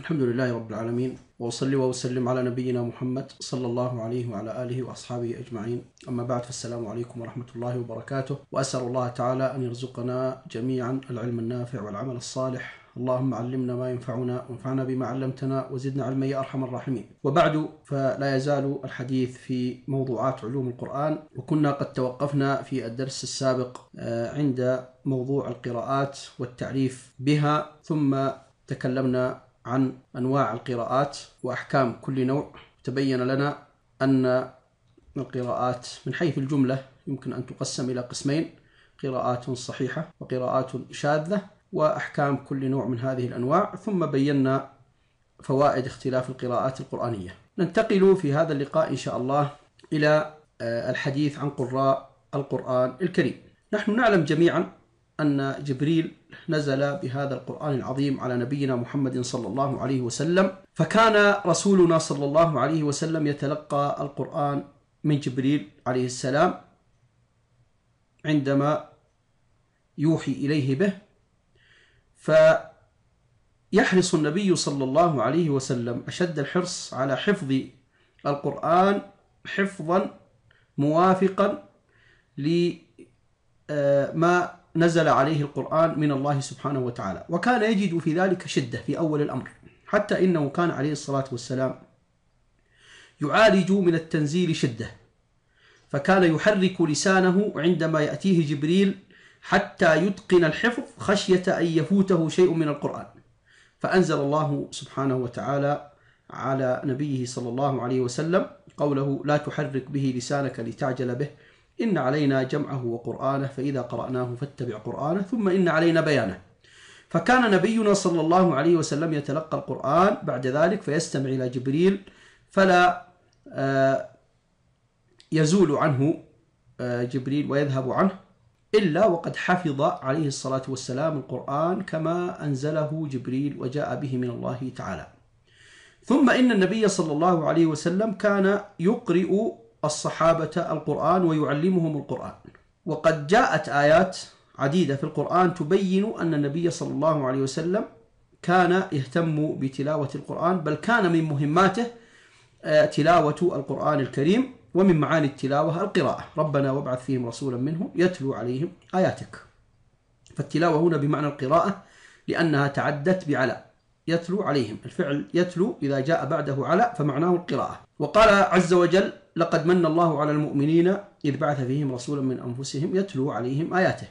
الحمد لله رب العالمين وأصلي وأسلم على نبينا محمد صلى الله عليه وعلى آله وأصحابه أجمعين أما بعد فالسلام عليكم ورحمة الله وبركاته وأسأل الله تعالى أن يرزقنا جميعا العلم النافع والعمل الصالح اللهم علمنا ما ينفعنا وانفعنا بما علمتنا وزدنا علما يا ارحم الراحمين. وبعد فلا يزال الحديث في موضوعات علوم القران وكنا قد توقفنا في الدرس السابق آه، عند موضوع القراءات والتعريف بها ثم تكلمنا عن أنواع القراءات وأحكام كل نوع تبين لنا أن القراءات من حيث الجملة يمكن أن تقسم إلى قسمين قراءات صحيحة وقراءات شاذة وأحكام كل نوع من هذه الأنواع ثم بينا فوائد اختلاف القراءات القرآنية ننتقل في هذا اللقاء إن شاء الله إلى آه، الحديث عن قراء القرآن الكريم نحن نعلم جميعا أن جبريل نزل بهذا القرآن العظيم على نبينا محمد صلى الله عليه وسلم فكان رسولنا صلى الله عليه وسلم يتلقى القرآن من جبريل عليه السلام عندما يوحي إليه به فيحرص النبي صلى الله عليه وسلم أشد الحرص على حفظ القرآن حفظا موافقا لما نزل عليه القرآن من الله سبحانه وتعالى وكان يجد في ذلك شدة في أول الأمر حتى إنه كان عليه الصلاة والسلام يعالج من التنزيل شدة فكان يحرك لسانه عندما يأتيه جبريل حتى يتقن الحفظ خشية أن يفوته شيء من القرآن فأنزل الله سبحانه وتعالى على نبيه صلى الله عليه وسلم قوله لا تحرك به لسانك لتعجل به إن علينا جمعه وقرآنه فإذا قرأناه فاتبع قرآنه ثم إن علينا بيانه فكان نبينا صلى الله عليه وسلم يتلقى القرآن بعد ذلك فيستمع إلى جبريل فلا آه، يزول عنه آه، جبريل ويذهب عنه إلا وقد حفظ عليه الصلاة والسلام القرآن كما أنزله جبريل وجاء به من الله تعالى ثم إن النبي صلى الله عليه وسلم كان يقرئ الصحابة القرآن ويعلمهم القرآن وقد جاءت آيات عديدة في القرآن تبين أن النبي صلى الله عليه وسلم كان يهتم بتلاوة القرآن بل كان من مهماته آه، تلاوة القرآن الكريم ومن معاني التلاوة القراءة ربنا وابعث فيهم رسولا منهم يتلو عليهم آياتك فالتلاوة هنا بمعنى القراءة لأنها تعدت بعلى يتلو عليهم الفعل يتلو إذا جاء بعده على فمعناه القراءة وقال عز وجل لقد من الله على المؤمنين إذ بعث فيهم رسولا من أنفسهم يتلو عليهم آياته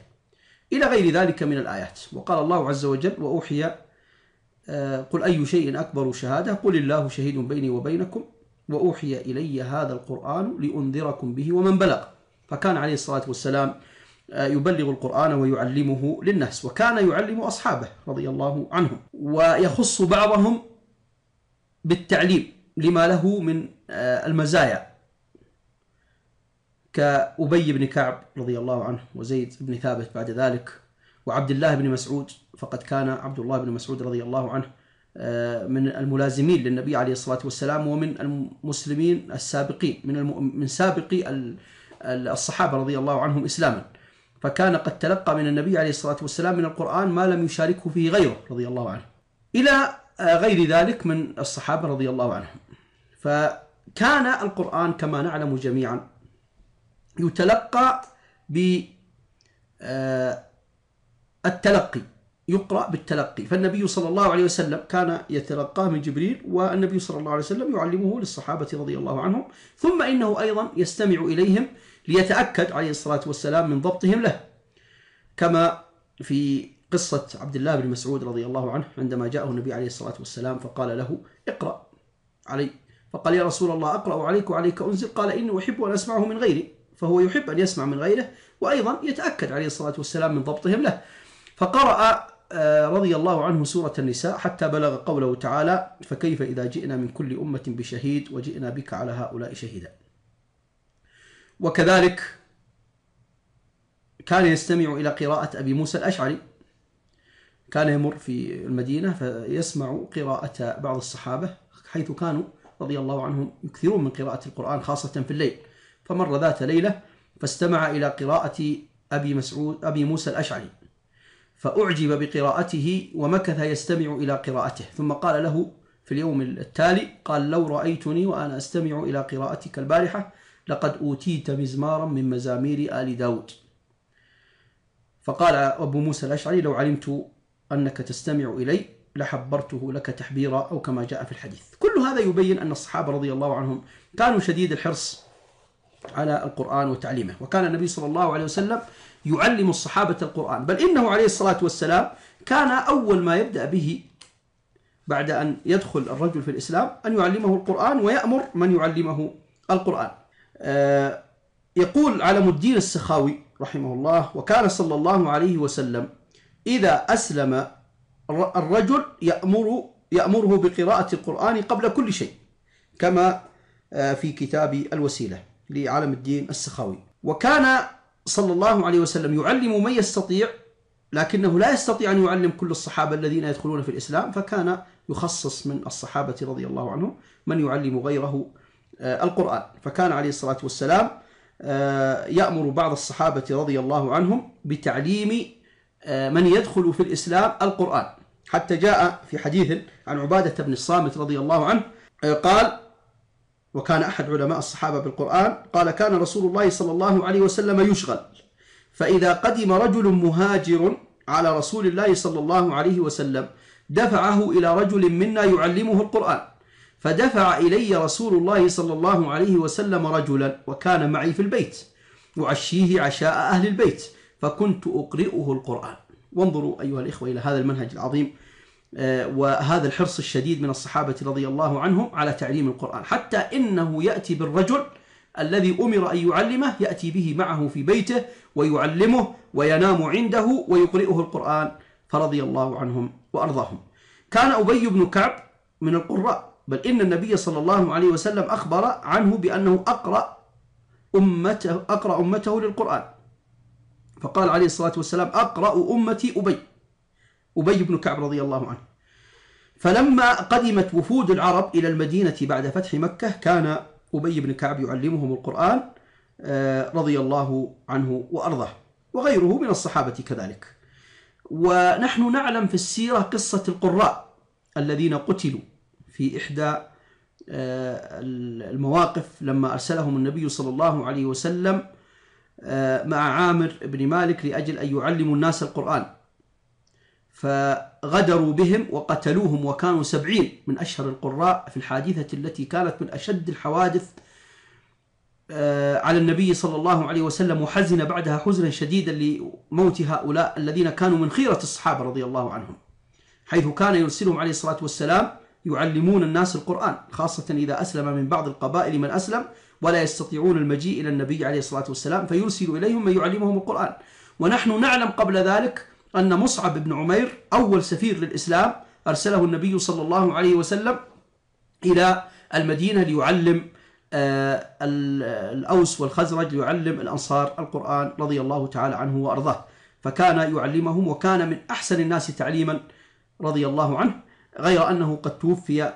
إلى غير ذلك من الآيات وقال الله عز وجل وأوحي آه، قل أي شيء أكبر شهادة قل الله شهيد بيني وبينكم وأوحي إلي هذا القرآن لأنذركم به ومن بلغ فكان عليه الصلاة والسلام آه، يبلغ القرآن ويعلمه للناس وكان يعلم أصحابه رضي الله عنهم ويخص بعضهم بالتعليم لما له من آه، المزايا كأبي بن كعب رضي الله عنه وزيد بن ثابت بعد ذلك وعبد الله بن مسعود فقد كان عبد الله بن مسعود رضي الله عنه آه، من الملازمين للنبي عليه الصلاة والسلام ومن المسلمين السابقين من من سابقي الصحابة رضي الله عنهم إسلاما فكان قد تلقى من النبي عليه الصلاة والسلام من القرآن ما لم يشاركه فيه غيره رضي الله عنه إلى غير ذلك من الصحابة رضي الله عنهم فكان القرآن كما نعلم جميعا يتلقى بالتلقي آه، يقرأ بالتلقي فالنبي صلى الله عليه وسلم كان يتلقاه من جبريل والنبي صلى الله عليه وسلم يعلمه للصحابة رضي الله عنهم ثم إنه أيضا يستمع إليهم ليتأكد عليه الصلاة والسلام من ضبطهم له كما في قصة عبد الله بن مسعود رضي الله عنه عندما جاءه النبي عليه الصلاة والسلام فقال له اقرأ علي فقال يا رسول الله أقرأ عليك وعليك أنزل قال إني أحب أن أسمعه من غيري فهو يحب أن يسمع من غيره وأيضا يتأكد عليه الصلاة والسلام من ضبطهم له فقرأ آه، رضي الله عنه سورة النساء حتى بلغ قوله تعالى فكيف إذا جئنا من كل أمة بشهيد وجئنا بك على هؤلاء شهيدا وكذلك كان يستمع إلى قراءة أبي موسى الأشعري كان يمر في المدينة فيسمع قراءة بعض الصحابة حيث كانوا رضي الله عنهم يكثرون من قراءة القرآن خاصة في الليل فمر ذات ليلة فاستمع إلى قراءة أبي مسعود أبي موسى الأشعري فأعجب بقراءته ومكث يستمع إلى قراءته ثم قال له في اليوم التالي قال لو رأيتني وأنا أستمع إلى قراءتك البارحة لقد أوتيت مزمارا من مزامير آل داود فقال أبو موسى الأشعري لو علمت أنك تستمع إلي لحبرته لك تحبيرا أو كما جاء في الحديث كل هذا يبين أن الصحابة رضي الله عنهم كانوا شديد الحرص على القرآن وتعليمه وكان النبي صلى الله عليه وسلم يعلم الصحابة القرآن بل إنه عليه الصلاة والسلام كان أول ما يبدأ به بعد أن يدخل الرجل في الإسلام أن يعلمه القرآن ويأمر من يعلمه القرآن آه، يقول علم الدين السخاوي رحمه الله وكان صلى الله عليه وسلم إذا أسلم الرجل يأمر يأمره بقراءة القرآن قبل كل شيء كما آه، في كتاب الوسيلة لعالم الدين السخاوي وكان صلى الله عليه وسلم يعلم من يستطيع لكنه لا يستطيع أن يعلم كل الصحابة الذين يدخلون في الإسلام فكان يخصص من الصحابة رضي الله عنهم من يعلم غيره آه، القرآن فكان عليه الصلاة والسلام آه، يأمر بعض الصحابة رضي الله عنهم بتعليم آه، من يدخل في الإسلام القرآن حتى جاء في حديث عن عبادة بن الصامت رضي الله عنه آه، قال وكان أحد علماء الصحابة بالقرآن قال كان رسول الله صلى الله عليه وسلم يشغل فإذا قدم رجل مهاجر على رسول الله صلى الله عليه وسلم دفعه إلى رجل منا يعلمه القرآن فدفع إلي رسول الله صلى الله عليه وسلم رجلا وكان معي في البيت وعشيه عشاء أهل البيت فكنت أقرئه القرآن وانظروا أيها الإخوة إلى هذا المنهج العظيم آه، وهذا الحرص الشديد من الصحابة رضي الله عنهم على تعليم القرآن حتى إنه يأتي بالرجل الذي أمر أن يعلمه يأتي به معه في بيته ويعلمه وينام عنده ويقرئه القرآن فرضي الله عنهم وأرضاهم كان أبي بن كعب من القراء بل إن النبي صلى الله عليه وسلم أخبر عنه بأنه أقرأ أمته, أقرأ أمته للقرآن فقال عليه الصلاة والسلام أقرأ أمتي أبي أبي بن كعب رضي الله عنه فلما قدمت وفود العرب إلى المدينة بعد فتح مكة كان أبي بن كعب يعلمهم القرآن آه، رضي الله عنه وأرضاه وغيره من الصحابة كذلك ونحن نعلم في السيرة قصة القراء الذين قتلوا في إحدى آه، المواقف لما أرسلهم النبي صلى الله عليه وسلم آه، مع عامر بن مالك لأجل أن يعلموا الناس القرآن فغدروا بهم وقتلوهم وكانوا سبعين من أشهر القراء في الحادثة التي كانت من أشد الحوادث آه، على النبي صلى الله عليه وسلم وحزن بعدها حزنا شديدا لموت هؤلاء الذين كانوا من خيرة الصحابة رضي الله عنهم حيث كان يرسلهم عليه الصلاة والسلام يعلمون الناس القرآن خاصة إذا أسلم من بعض القبائل من أسلم ولا يستطيعون المجيء إلى النبي عليه الصلاة والسلام فيرسل إليهم من يعلمهم القرآن ونحن نعلم قبل ذلك أن مصعب بن عمير أول سفير للإسلام أرسله النبي صلى الله عليه وسلم إلى المدينة ليعلم آه، الأوس والخزرج ليعلم الأنصار القرآن رضي الله تعالى عنه وأرضاه فكان يعلمهم وكان من أحسن الناس تعليما رضي الله عنه غير أنه قد توفي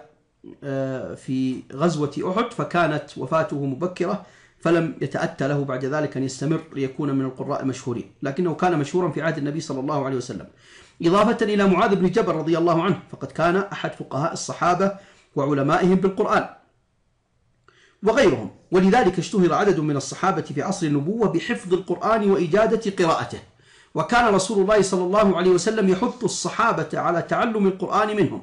آه، في غزوة أحد فكانت وفاته مبكرة فلم يتأتى له بعد ذلك أن يستمر ليكون من القراء المشهورين لكنه كان مشهورا في عهد النبي صلى الله عليه وسلم إضافة إلى معاذ بن جبل رضي الله عنه فقد كان أحد فقهاء الصحابة وعلمائهم بالقرآن وغيرهم ولذلك اشتهر عدد من الصحابة في عصر النبوة بحفظ القرآن وإجادة قراءته وكان رسول الله صلى الله عليه وسلم يحث الصحابة على تعلم القرآن منهم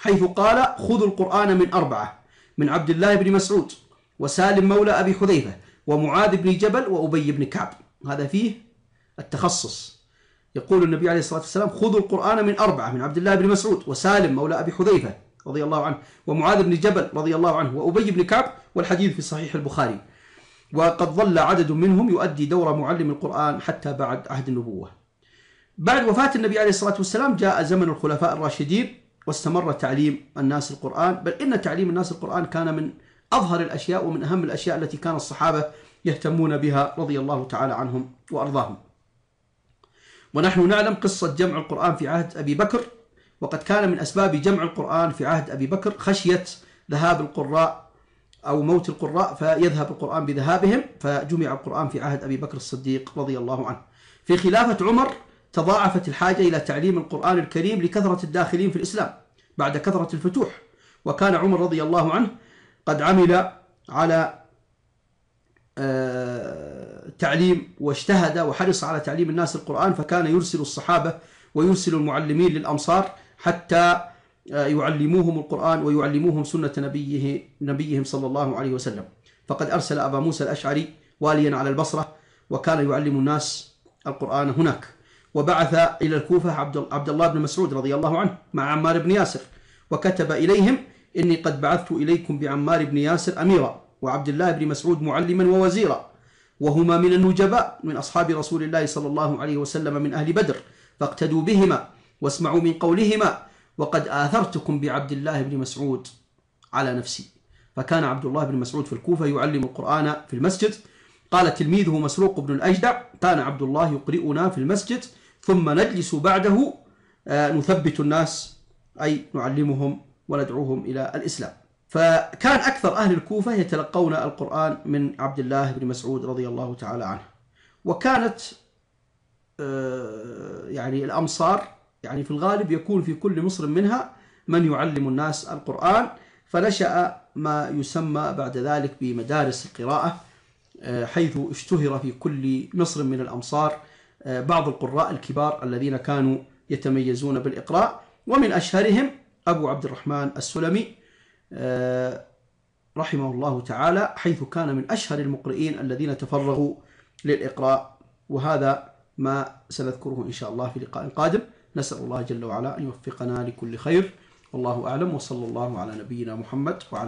حيث قال خذوا القرآن من أربعة من عبد الله بن مسعود وسالم مولى أبي حذيفة ومعاذ بن جبل وأبي بن كعب هذا فيه التخصص يقول النبي عليه الصلاة والسلام خذوا القرآن من أربعة من عبد الله بن مسعود وسالم مولى أبي حذيفة رضي الله عنه ومعاذ بن جبل رضي الله عنه وأبي بن كعب والحديث في صحيح البخاري وقد ظل عدد منهم يؤدي دور معلم القرآن حتى بعد عهد النبوة بعد وفاة النبي عليه الصلاة والسلام جاء زمن الخلفاء الراشدين واستمر تعليم الناس القرآن بل إن تعليم الناس القرآن كان من أظهر الأشياء ومن أهم الأشياء التي كان الصحابة يهتمون بها رضي الله تعالى عنهم وأرضاهم ونحن نعلم قصة جمع القرآن في عهد أبي بكر وقد كان من أسباب جمع القرآن في عهد أبي بكر خشية ذهاب القراء أو موت القراء فيذهب القرآن بذهابهم فجمع القرآن في عهد أبي بكر الصديق رضي الله عنه في خلافة عمر تضاعفت الحاجة إلى تعليم القرآن الكريم لكثرة الداخلين في الإسلام بعد كثرة الفتوح وكان عمر رضي الله عنه قد عمل على آه، تعليم واجتهد وحرص على تعليم الناس القرآن فكان يرسل الصحابة ويرسل المعلمين للأمصار حتى آه، يعلموهم القرآن ويعلموهم سنة نبيه نبيهم صلى الله عليه وسلم فقد أرسل أبا موسى الأشعري واليا على البصرة وكان يعلم الناس القرآن هناك وبعث إلى الكوفة عبد الله بن مسعود رضي الله عنه مع عمار بن ياسر وكتب إليهم إني قد بعثت إليكم بعمار بن ياسر أميرا وعبد الله بن مسعود معلما ووزيرا وهما من النجباء من أصحاب رسول الله صلى الله عليه وسلم من أهل بدر فاقتدوا بهما واسمعوا من قولهما وقد آثرتكم بعبد الله بن مسعود على نفسي فكان عبد الله بن مسعود في الكوفة يعلم القرآن في المسجد قال تلميذه مسروق بن الأجدع كان عبد الله يقرئنا في المسجد ثم نجلس بعده آه، نثبت الناس أي نعلمهم وندعوهم إلى الإسلام فكان أكثر أهل الكوفة يتلقون القرآن من عبد الله بن مسعود رضي الله تعالى عنه وكانت آه، يعني الأمصار يعني في الغالب يكون في كل مصر منها من يعلم الناس القرآن فنشأ ما يسمى بعد ذلك بمدارس القراءة آه، حيث اشتهر في كل مصر من الأمصار آه، بعض القراء الكبار الذين كانوا يتميزون بالإقراء ومن أشهرهم أبو عبد الرحمن السلمي آه، رحمه الله تعالى حيث كان من أشهر المقرئين الذين تفرغوا للإقراء وهذا ما سنذكره إن شاء الله في لقاء قادم نسأل الله جل وعلا أن يوفقنا لكل خير والله أعلم وصلى الله على نبينا محمد وعلى